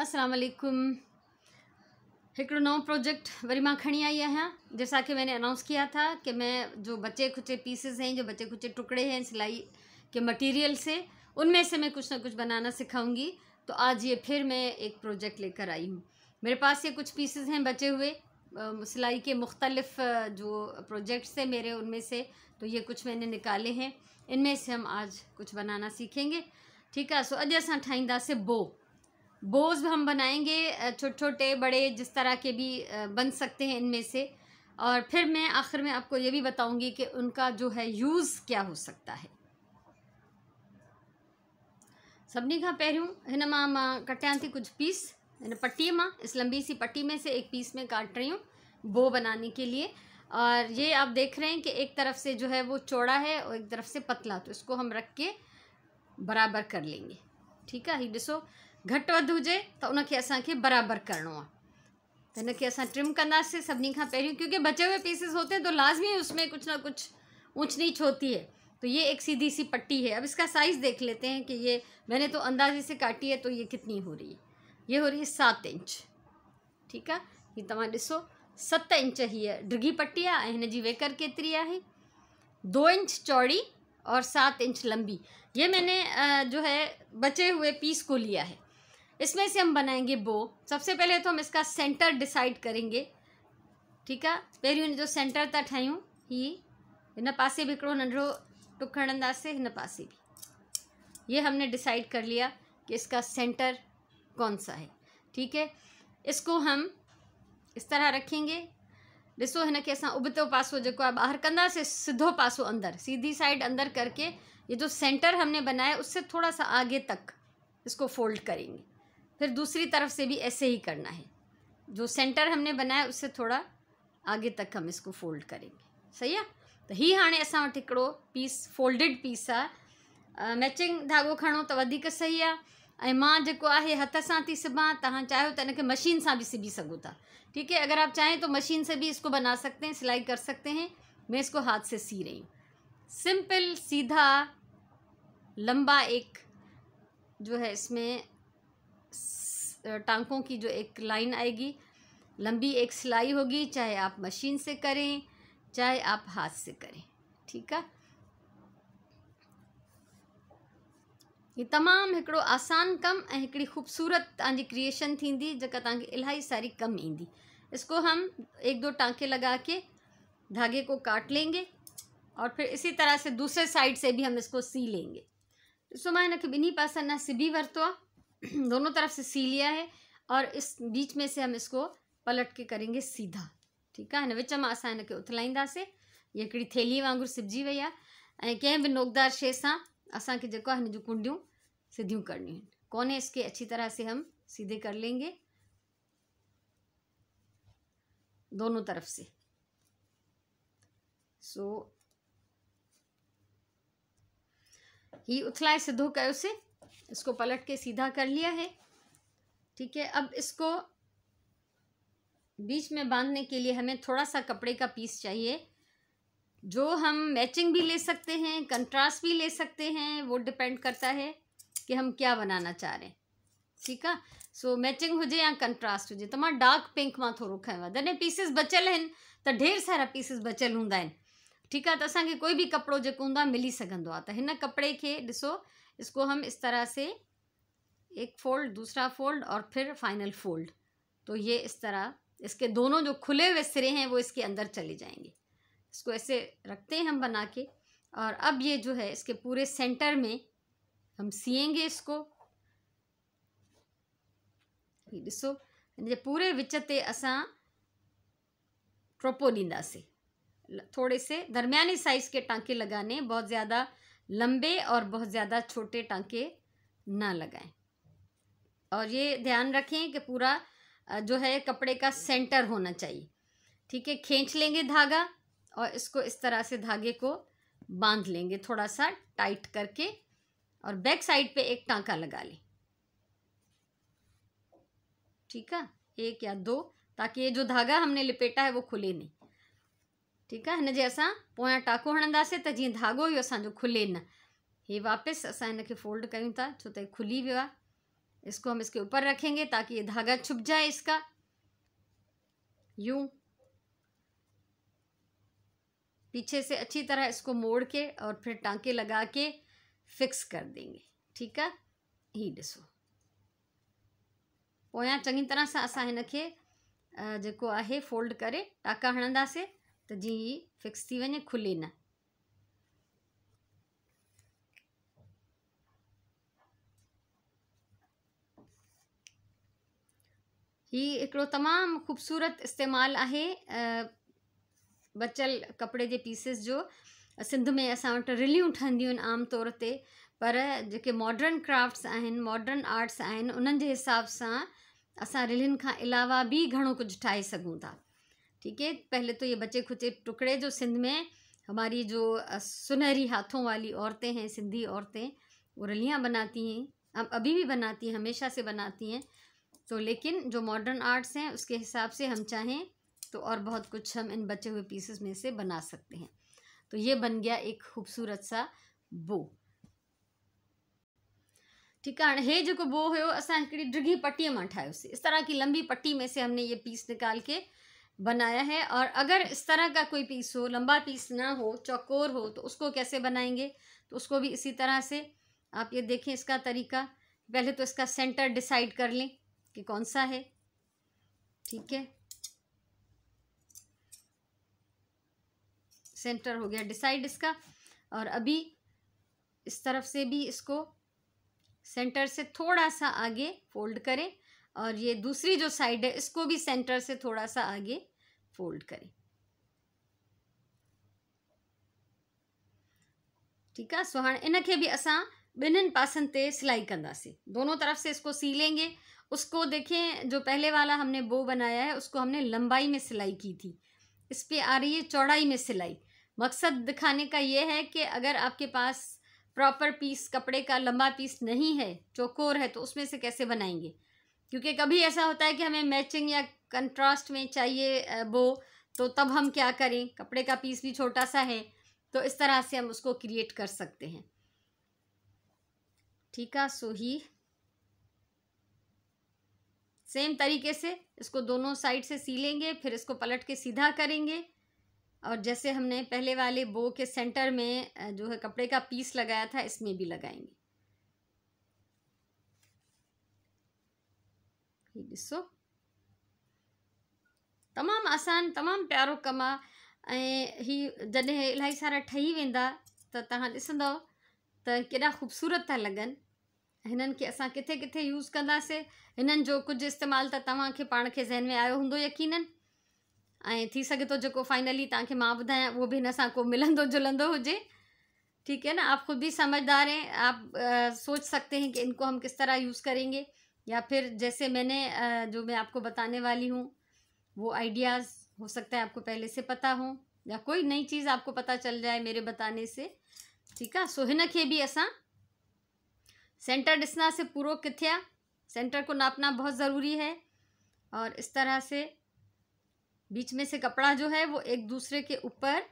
असलम एक no project worry मां खड़ी आई आया जैसा कि मैंने अनाउंस किया था कि मैं जो बचे कुचे पीसेस हैं जो बचे खुचे टुकड़े हैं सिलाई के मटेरियल से उनमें से मैं कुछ ना कुछ बनाना सिखाऊंगी तो आज ये फिर मैं एक प्रोजेक्ट लेकर आई हूँ मेरे पास ये कुछ पीसेस हैं बचे हुए सिलाई के मुख्तलफ़ जो प्रोजेक्ट्स थे मेरे उनमें से तो ये कुछ मैंने निकाले हैं इनमें से हम आज कुछ बनाना सीखेंगे ठीक है सो अज असां ठाहींदासीं बो बोज हम बनाएंगे छोटे छोटे बड़े जिस तरह के भी बन सकते हैं इनमें से और फिर मैं आखिर में आपको ये भी बताऊंगी कि उनका जो है यूज़ क्या हो सकता है सभी का पहिरियों इन मां मां कटियां थी कुछ पीस इन पट्टी मां इस लंबी सी पट्टी में से एक पीस में काट रही हूँ बो बनाने के लिए और ये आप देख रहे हैं कि एक तरफ से जो है वो चौड़ा है और एक तरफ से पतला तो इसको हम रख के बराबर कर लेंगे ठीक है हीउ ॾिसो घट वधि तो उनके उनखे असांखे बराबर करणो आहे त हिनखे ट्रिम कदे सभी का पैर क्योंकि बचे हुए पीसेस होते हैं तो लाजमी उसमें कुछ ना कुछ ऊँच नीच होती है तो ये एक सीधी सी पट्टी है अब इसका साइज़ देख लेते हैं कि ये मैंने तो अंदाजे से काटी है तो ये कितनी हो रही है ये हो रही है सात इंच ठीक है ये तुम ऐसो सत इंच हीअ डिघी पट्टी है ऐं वेकर केतरी है दो इंच चौड़ी और सात इंच लंबी ये मैंने जो है बचे हुए पीस को लिया है इसमें से हम बनाएंगे बो सबसे पहले तो हम इसका सेंटर डिसाइड करेंगे ठीक है पहले जो सेंटर था ठाहियूं हीअ इन पास भी हिकिड़ो नंढड़ो टुक हणंदासीं इन पास भी ये हमने डिसाइड कर लिया कि इसका सेंटर कौन सा है ठीक है इसको हम इस तरह रखेंगे ॾिसो इन के असां उबतो पासो जो बाहर ॿाहिरि कंदासीं सीधो पासो अंदर सीधी साइड अंदर करके ये जो सेंटर हमने बनाया उससे थोड़ा सा आगे तक इसको फोल्ड करेंगे फिर दूसरी तरफ से भी ऐसे ही करना है जो सेंटर हमने बनाया उससे थोड़ा आगे तक हम इसको फोल्ड करेंगे सही है तो ही हाँ असो पीस फोल्डेड पीस आ मैचिंग धागो खड़ो तो सही है ऐं मां जेको हथ से थी सिबा तव्हां चाहो तो हिनखे मशीन से भी सिबी सघो था ठीक है अगर आप चाहें तो मशीन से भी इसको बना सकते हैं सिलाई कर सकते हैं मैं इसको हाथ से सी रही हूँ सिंपल सीधा लंबा एक जो है इसमें टांकों की जो एक लाइन आएगी लंबी एक सिलाई होगी चाहे आप मशीन से करें चाहे आप हाथ से करें ठीक है ये तमाम हिकिड़ो आसान कम ऐं ख़ूबसूरत तव्हांजी क्रिएशन थींदी जेका तक इलाही सारी कम ईंदी इसको हम एक दो टांके लगा के धागे को काट लेंगे और फिर इसी तरह से दूसरे साइड से भी हम इसको सी लेंगे ॾिसो तो मां हिनखे ॿिन्ही पासनि सिबी वरितो आहे दोनों तरफ से सी लिया है और इस बीच में से हम इसको पलट के करेंगे सीधा ठीक है विच में असां हिनखे उथलाईंदासीं हीअ हिकिड़ी थैली वागुर सिबजी वही आहे कें भी नोकदार शे से असांखे जेको जो कुंडियो जूं करनी सीधियूं कोने इसके अच्छी तरह से हम सीधे कर लेंगे दोनों तरफ से सो ही उथलाए सिधो कयोसीं इसको पलट के सीधा कर लिया है ठीक है अब इसको बीच में बांधने के लिए हमें थोड़ा सा कपड़े का पीस चाहिए जो हम मैचिंग भी ले सकते हैं कंट्रास्ट भी ले सकते हैं वो डिपेंड करता है कि हम क्या बनाना चाह रहे हैं ठीक है सो मैचिंग जाए या कंट्रास्ट जाए तो मां डार्क पिंक में थोड़ो खाएँ जैसे पीसिस बचल हैं तो ढेर सारा पीसिस बचल हूँ ठीक है तो त कोई भी कपड़ो जो हूंदो मिली सघंदो कपड़े के हिन इसको हम इस तरह से एक फ़ोल्ड दूसरा फ़ोल्ड और फिर फाइनल फ़ोल्ड तो ये इस तरह इसके दोनों जो खुले हुए सिरे हैं वो इसके अंदर चले जाएंगे इसको ऐसे रखते हैं हम बना के और अब ये जो है इसके पूरे सेंटर में हम सिएंगे इसको ॾिसो हिन पूरे विच ते असां ट्रोपो ॾींदासीं थोड़े से दरमियानी साइज़ के टांके लगाने बहुत ज़्यादा लंबे और बहुत ज़्यादा छोटे टांके ना लगाएं और ये ध्यान रखें कि पूरा जो है कपड़े का सेंटर होना चाहिए ठीक है खींच लेंगे धागा और इसको इस तरह से धागे को बांध लेंगे थोड़ा सा टाइट करके और बैक साइड पे एक टांका लगा लें ठीक है एक या दो ताकि ये जो धागा हमने लपेटा है वो खुले नहीं ठीक है इनजे असां टाको हणंदे तो जी धागो ही असो खुले न ये वापस अस इन फोल्ड कयूं था छो तो खुली वो इसको हम इसके ऊपर रखेंगे ताकि ये धागा छुप जाए इसका यूं पीछे से अच्छी तरह इसको मोड़ के और फिर टांके लगा के फिक्स कर देंगे ठीक है हीउ ॾिसो पोयां चंगी तरह से असां है फोल्ड करे टाका हणंदे तो जी ही फिक्स थी वञे खुले न हीउ हिकिड़ो तमामु ख़ूबसूरत इस्तेमाल है बचल कपड़े के पीसिस जो सिंध में अस वटि रिलियूं ठहंदियूं आहिनि ते पर जेके मॉडर्न क्राफ्ट्स मॉडर्न आर्ट्स आहिनि उन्हनि जे हिसाब सां असां रिलियुनि खां अलावा भी घो कुछ टाई सघूं था ठीक है पहले तो ये बचे खुचे टुकड़े जो सिंध में हमारी जो सुनहरी हाथों वाली औरतें हैं सिंधी औरतें वो रलियाँ बनाती हैं अब अभी भी बनाती हैं हमेशा से बनाती हैं तो लेकिन जो मॉडर्न आर्ट्स हैं उसके हिसाब से हम चाहें तो और बहुत कुछ हम इन बचे हुए पीसेस में से बना सकते हैं तो ये बन गया एक खूबसूरत सा बो ठीक है हे जो बो हुयो असा हिकिड़ी डिघी पट्टी में ठाहियोसीं इस तरह की लंबी पट्टी में से हमने ये पीस निकाल के बनाया है और अगर इस तरह का कोई पीस हो लंबा पीस ना हो चौकोर हो तो उसको कैसे बनाएंगे तो उसको भी इसी तरह से आप ये देखें इसका तरीका पहले तो इसका सेंटर डिसाइड कर लें कि कौन सा है ठीक है सेंटर हो गया डिसाइड इसका और अभी इस तरफ से भी इसको सेंटर से थोड़ा सा आगे फोल्ड करें और ये दूसरी जो साइड है इसको भी सेंटर से थोड़ा सा आगे फोल्ड करें ठीक है सो हाँ इनके भी अस ॿिन्हिनि पासन ते सिलाई कंदासीं दोनों तरफ से इसको सी लेंगे उसको देखें जो पहले वाला हमने बो बनाया है उसको हमने लंबाई में सिलाई की थी इस पर आ रही है चौड़ाई में सिलाई मकसद दिखाने का ये है कि अगर आपके पास प्रॉपर पीस कपड़े का लंबा पीस नहीं है चौकोर है तो उसमें से कैसे बनाएंगे क्योंकि कभी ऐसा होता है कि हमें मैचिंग या कंट्रास्ट में चाहिए वो तो तब हम क्या करें कपड़े का पीस भी छोटा सा है तो इस तरह से हम उसको क्रिएट कर सकते हैं ठीक है सो ही सेम तरीके से इसको दोनों साइड से सी लेंगे फिर इसको पलट के सीधा करेंगे और जैसे हमने पहले वाले बो के सेंटर में जो है कपड़े का पीस लगाया था इसमें भी लगाएंगे हीअ ॾिसो तमामु आसान तमामु प्यारो कमु आहे ऐं हीअ जॾहिं इलाही सारा ठही वेंदा त तव्हां ॾिसंदव त केॾा ख़ूबसूरत था लॻनि हिननि खे असां किथे किथे यूज़ कंदासीं हिननि जो कुझु इस्तेमालु त तव्हांखे पाण खे ज़हन में आयो हूंदो यकीननि ऐं थी सघे थो जेको फाइनली तव्हांखे मां ॿुधायां उहो बि हिन सां को मिलंदो जुलंदो हुजे ठीक है न आप खुद भी समझदार हैं आप आ, सोच सकते हैं कि इनको हम किस तरह यूज़ करेंगे या फिर जैसे मैंने जो मैं आपको बताने वाली हूँ वो आइडियाज़ हो सकता है आपको पहले से पता हो या कोई नई चीज़ आपको पता चल जाए मेरे बताने से ठीक है सो हिन के भी असा सेंटर ॾिसंदासीं से पूरो किथे आहे सेंटर को नापना बहुत ज़रूरी है और इस तरह से बीच में से कपड़ा जो है वो एक दूसरे के ऊपर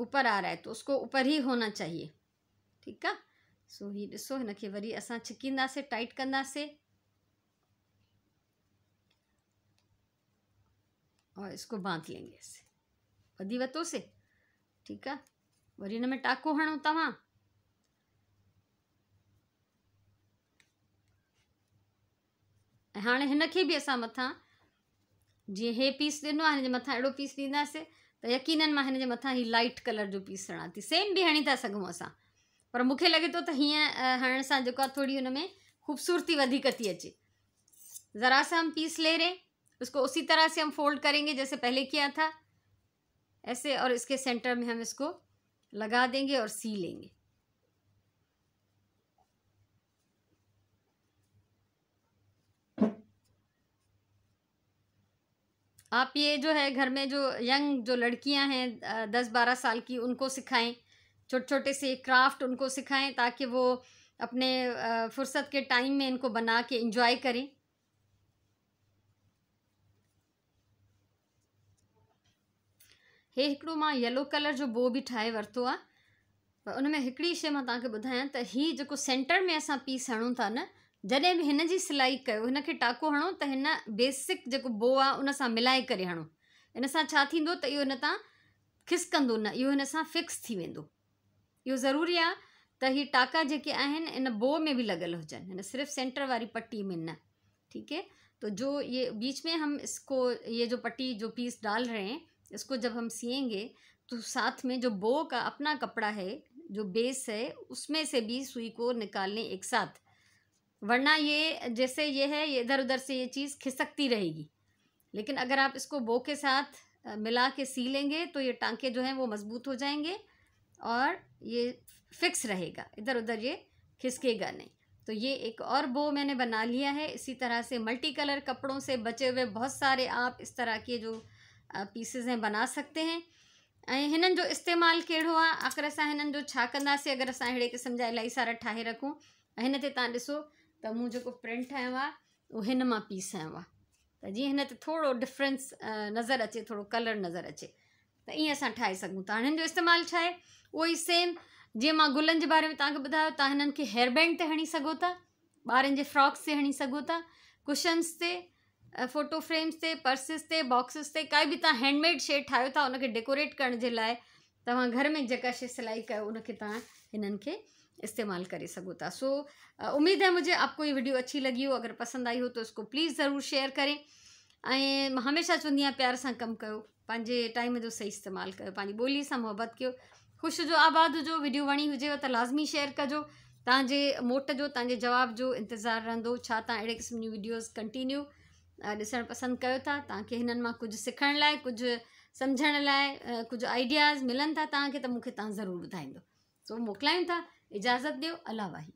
ऊपर आ रहा है तो उसको ऊपर ही होना चाहिए ठीक है सो ही ॾिसो इन खे वरी असां छिकींदासीं टाइट कंदासीं और इसको बांध लेंगे ॿधी वरितोसीं ठीक है वरी इन में टाको हणो तव्हां हाँ हाणे हिन खे बि असां मथां हे पीस दिनो इन मत अड़ो पीस दींदे तो यकीन मां हिन ही लाइट कलर जो पीस हणा थी सेम भी हणी था सूँ असा पर मुख्य लगे तो त हरण से जो थोड़ी उनमें ख़ूबसूरती वधीक थी अचे ज़रा सा हम पीस ले रहे उसको उसी तरह से हम फोल्ड करेंगे जैसे पहले किया था ऐसे और इसके सेंटर में हम इसको लगा देंगे और सी लेंगे आप ये जो है घर में जो यंग जो लड़कियां हैं दस बारह साल की उनको सिखाएं छोटे छोटे से क्राफ्ट उनको सिखाएं ताकि वो अपने फुर्सत के टाइम में इनको बना के इंजॉय करें हे हिकिड़ो मां येलो कलर जो बो भी ठाहे वरितो आहे उन में हिकिड़ी शइ मां तव्हांखे ॿुधायां त हीउ जेको सेंटर में असां पीस हणूं था न जॾहिं बि हिन जी सिलाई कयो हिन खे टाको हणो त हिन बेसिक जेको बो आ उन सां मिलाए करे हणो इन सां छा थींदो त इहो हिन तां खिसकंदो न इहो इन सां फिक्स थी वेंदो इहो ज़रूरी आहे त हीअ टाका जेके आहिनि इन बो में बि लगल हुजनि हिन सिर्फ़ु सेंटर वारी पट्टी में न ठीक है तो जो ये बीच में हम इसको ये जो पट्टी जो पीस डाल रहे हैं इसको जब हम सिएंगे तो साथ में जो बो का अपना कपड़ा है जो बेस है उसमें से भी सुई को निकाल लें एक साथ वरना ये जैसे ये है ये इधर उधर से ये चीज़ खिसकती रहेगी लेकिन अगर आप इसको बो के साथ मिला के सी लेंगे तो ये टांके जो हैं वो मज़बूत हो जाएंगे और ये फिक्स रहेगा इधर उधर ये खिसकेगा नहीं तो ये एक और बो मैंने बना लिया है इसी तरह से मल्टी कलर कपड़ों से बचे हुए बहुत सारे आप इस तरह के जो पीसेस हैं बना सकते हैं ऐं हिननि जो इस्तेमाल कड़ो आ आख़िर असा हिननि जो छा कंदासीं अगरि असां अहिड़े क़िस्म जा इलाही सारा ठाहे रखूं हिन ते तव्हां ॾिसो त मूं जेको प्रिंट ठाहियो आहे उहो हिन मां पीस आयो आहे त जीअं हिन ते थोरो डिफ्रेंस नज़र अचे थोरो कलर नज़र अचे त ईअं असां ठाहे सघूं था हिननि जो इस्तेमालु छा आहे उहो सेम जो मां के बारे में तक बुधा तव्हां हिननि हेयरबैंड हणी सोता बार फ्रॉक्स से हणी सो था कुशन्स से फ़ोटो फ्रेम्स से पर्सिस से बॉक्सिस से कई भी तुम हैंडमेड शइ ठाहियो था उनके डेकोरेट कर जे घर में जो शइ सिलाई कर उनखे इस्तेमाल कर सो सो उम्मीद है मुझे आपको ये वीडियो अच्छी लगी हो अगर पसंद आई हो तो उसको प्लीज़ ज़रूर शेयर करें हमेशा हमेशह चवंदी प्यार सां कमु टाइम जो सही इस्तेमाल करी बोली से मोहब्बत कर ख़ुशि जो आबाद जो वीडियो वणी हुजेव त लाज़मी शेयर कजो तव्हांजे मोट जो तव्हांजे जवाब जो इंतज़ारु रहंदो छा तव्हां अहिड़े क़िस्म जी विडियोस कंटिन्यू ॾिसणु पसंदि कयो था तव्हांखे हिननि मां कुझु सिखण लाइ कुझु लाइ कुझु आइडियाज़ मिलनि था तव्हांखे त मूंखे तव्हां ज़रूरु ॿुधाईंदो सो मोकिलायूं था इजाज़त ॾियो अलाह